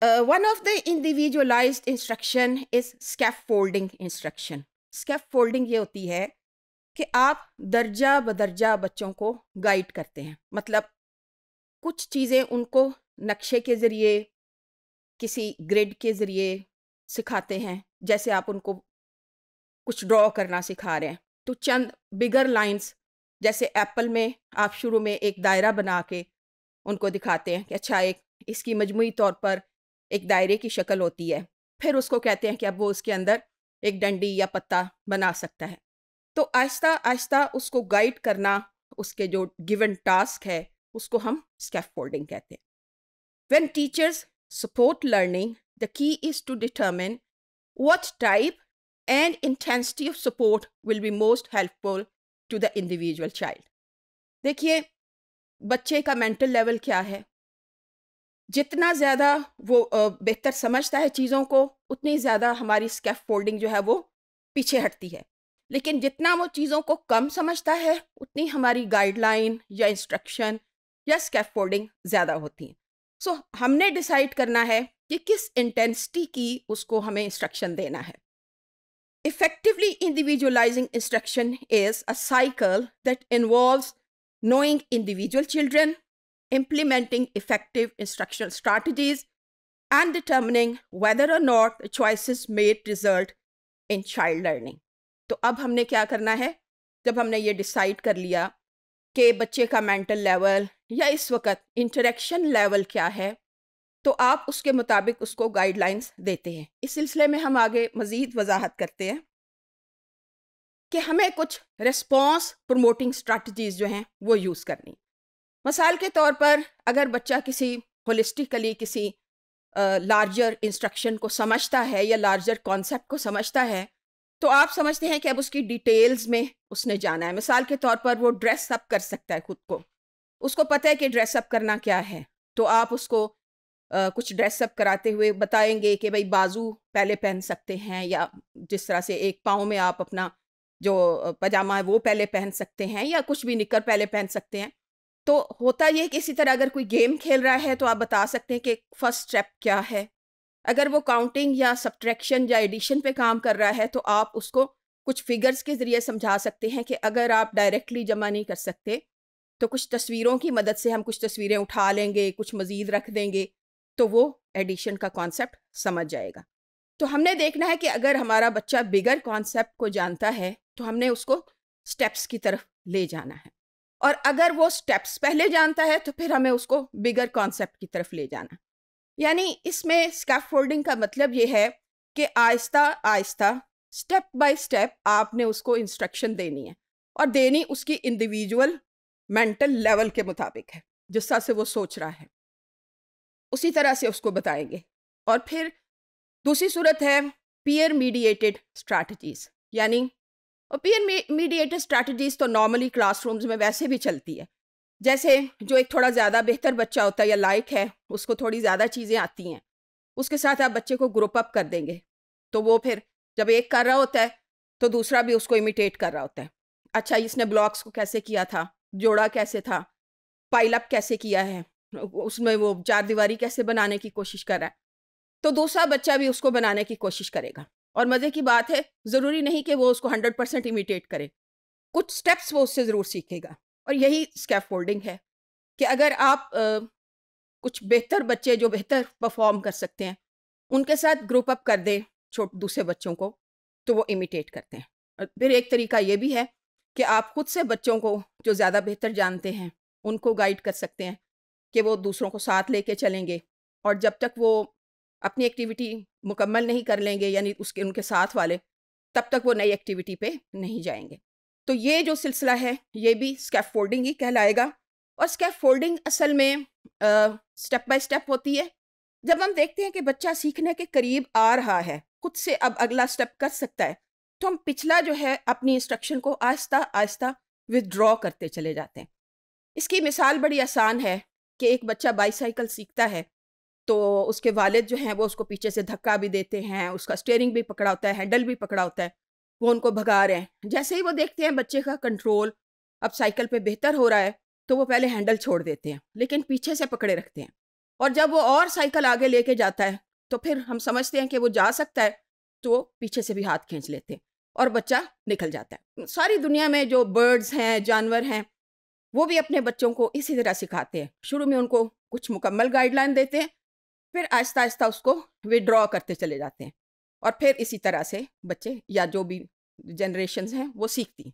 Uh, one of the individualized instruction is scaffolding instruction Scaffolding ये होती है कि आप दर्जा बदर्जा बच्चों को गाइड करते हैं मतलब कुछ चीज़ें उनको नक्शे के ज़रिए किसी ग्रिड के ज़रिए सिखाते हैं जैसे आप उनको कुछ ड्रॉ करना सिखा रहे हैं तो चंद बिगर लाइंस जैसे एप्पल में आप शुरू में एक दायरा बना के उनको दिखाते हैं कि अच्छा एक इसकी मजमू तौर पर एक दायरे की शक्ल होती है फिर उसको कहते हैं कि अब वो उसके अंदर एक डंडी या पत्ता बना सकता है तो आहिस्ता आहिस्ता उसको गाइड करना उसके जो गिवन टास्क है उसको हम फोल्डिंग कहते हैं when teachers support learning the key is to determine what type and intensity of support will be most helpful to the individual child देखिए बच्चे का मेंटल लेवल क्या है जितना ज़्यादा वो बेहतर समझता है चीज़ों को उतनी ज़्यादा हमारी स्कैफ फोल्डिंग जो है वो पीछे हटती है लेकिन जितना वो चीज़ों को कम समझता है उतनी हमारी गाइडलाइन या इंस्ट्रक्शन या स्कैफ फोल्डिंग ज़्यादा होती है सो so, हमने डिसाइड करना है कि किस इंटेंसिटी की उसको हमें इंस्ट्रक्शन देना है effectively individualising instruction is a cycle that involve knowing individual children implementing effective instructional strategies, and determining whether or not the choices made result in child learning. तो अब हमने क्या करना है जब हमने ये डिसाइड कर लिया कि बच्चे का मेंटल लेवल या इस वक्त इंटरेक्शन लेवल क्या है तो आप उसके मुताबिक उसको गाइडलाइंस देते हैं इस सिलसिले में हम आगे मज़ीद वजाहत करते हैं कि हमें कुछ रेस्पॉन्स प्रमोटिंग स्ट्रैटेजीज़ जो हैं वो यूज़ करनी मिसाल के तौर पर अगर बच्चा किसी होलिस्टिकली किसी लार्जर uh, इंस्ट्रक्शन को समझता है या लार्जर कॉन्सेप्ट को समझता है तो आप समझते हैं कि अब उसकी डिटेल्स में उसने जाना है मिसाल के तौर पर वो ड्रेस अप कर सकता है खुद को उसको पता है कि ड्रेस अप करना क्या है तो आप उसको Uh, कुछ ड्रेस अप कराते हुए बताएंगे कि भाई बाजू पहले पहन सकते हैं या जिस तरह से एक पाँव में आप अपना जो पजामा है वो पहले पहन सकते हैं या कुछ भी निकर पहले पहन सकते हैं तो होता यह कि इसी तरह अगर कोई गेम खेल रहा है तो आप बता सकते हैं कि फर्स्ट स्टेप क्या है अगर वो काउंटिंग या सब्ट्रैक्शन या एडिशन पे काम कर रहा है तो आप उसको कुछ फिगर्स के ज़रिए समझा सकते हैं कि अगर आप डायरेक्टली जमा नहीं कर सकते तो कुछ तस्वीरों की मदद से हम कुछ तस्वीरें उठा लेंगे कुछ मज़ीद रख देंगे तो वो एडिशन का कॉन्सेप्ट समझ जाएगा तो हमने देखना है कि अगर हमारा बच्चा बिगर कॉन्सेप्ट को जानता है तो हमने उसको स्टेप्स की तरफ ले जाना है और अगर वो स्टेप्स पहले जानता है तो फिर हमें उसको बिगर कॉन्सेप्ट की तरफ ले जाना यानी इसमें स्कैफ का मतलब ये है कि आहिस्ता आहिस्ता स्टेप बाय स्टेप आपने उसको इंस्ट्रक्शन देनी है और देनी उसकी इंडिविजुअल मेंटल लेवल के मुताबिक है जिस तरह से वो सोच रहा है उसी तरह से उसको बताएंगे और फिर दूसरी सूरत है पीयर मीडिएटेड स्ट्रैटेजीज यानी और पीयर मीडिएटेड स्ट्रैटेजीज तो नॉर्मली क्लासरूम्स में वैसे भी चलती है जैसे जो एक थोड़ा ज़्यादा बेहतर बच्चा होता है या लायक है उसको थोड़ी ज़्यादा चीज़ें आती हैं उसके साथ आप बच्चे को ग्रुप अप कर देंगे तो वो फिर जब एक कर रहा होता है तो दूसरा भी उसको इमिटेट कर रहा होता है अच्छा इसने ब्लॉक्स को कैसे किया था जोड़ा कैसे था पाइलअप कैसे किया है उसमें वो चार दीवारी कैसे बनाने की कोशिश कर रहा है तो दूसरा बच्चा भी उसको बनाने की कोशिश करेगा और मज़े की बात है ज़रूरी नहीं कि वो उसको हंड्रेड परसेंट इमिटेट करे कुछ स्टेप्स वो उससे ज़रूर सीखेगा और यही होल्डिंग है कि अगर आप आ, कुछ बेहतर बच्चे जो बेहतर परफॉर्म कर सकते हैं उनके साथ ग्रुप अप कर दें छोट दूसरे बच्चों को तो वो इमिटेट करते हैं और फिर एक तरीका ये भी है कि आप खुद से बच्चों को जो ज़्यादा बेहतर जानते हैं उनको गाइड कर सकते हैं कि वो दूसरों को साथ लेके चलेंगे और जब तक वो अपनी एक्टिविटी मुकम्मल नहीं कर लेंगे यानी उसके उनके साथ वाले तब तक वो नई एक्टिविटी पे नहीं जाएंगे तो ये जो सिलसिला है ये भी फोल्डिंग ही कहलाएगा और फोल्डिंग असल में स्टेप बाय स्टेप होती है जब हम देखते हैं कि बच्चा सीखने के करीब आ रहा है खुद से अब अगला स्टेप कर सकता है तो हम पिछला जो है अपनी इंस्ट्रक्शन को आहिस्ता आहिस्ता विदड्रॉ करते चले जाते हैं इसकी मिसाल बड़ी आसान है कि एक बच्चा बाईसाइकिल सीखता है तो उसके वालिद जो हैं वो उसको पीछे से धक्का भी देते हैं उसका स्टेयरिंग भी पकड़ा होता है हैंडल भी पकड़ा होता है वो उनको भगा रहे हैं जैसे ही वो देखते हैं बच्चे का कंट्रोल अब साइकिल पे बेहतर हो रहा है तो वो पहले हैंडल छोड़ देते हैं लेकिन पीछे से पकड़े रखते हैं और जब वो और साइकिल आगे लेके जाता है तो फिर हम समझते हैं कि वो जा सकता है तो पीछे से भी हाथ खींच लेते हैं और बच्चा निकल जाता है सारी दुनिया में जो बर्ड्स हैं जानवर हैं वो भी अपने बच्चों को इसी तरह सिखाते हैं शुरू में उनको कुछ मुकम्मल गाइडलाइन देते हैं फिर आहिस्ता आहिस्ता उसको विड्रॉ करते चले जाते हैं और फिर इसी तरह से बच्चे या जो भी जनरेशन हैं वो सीखती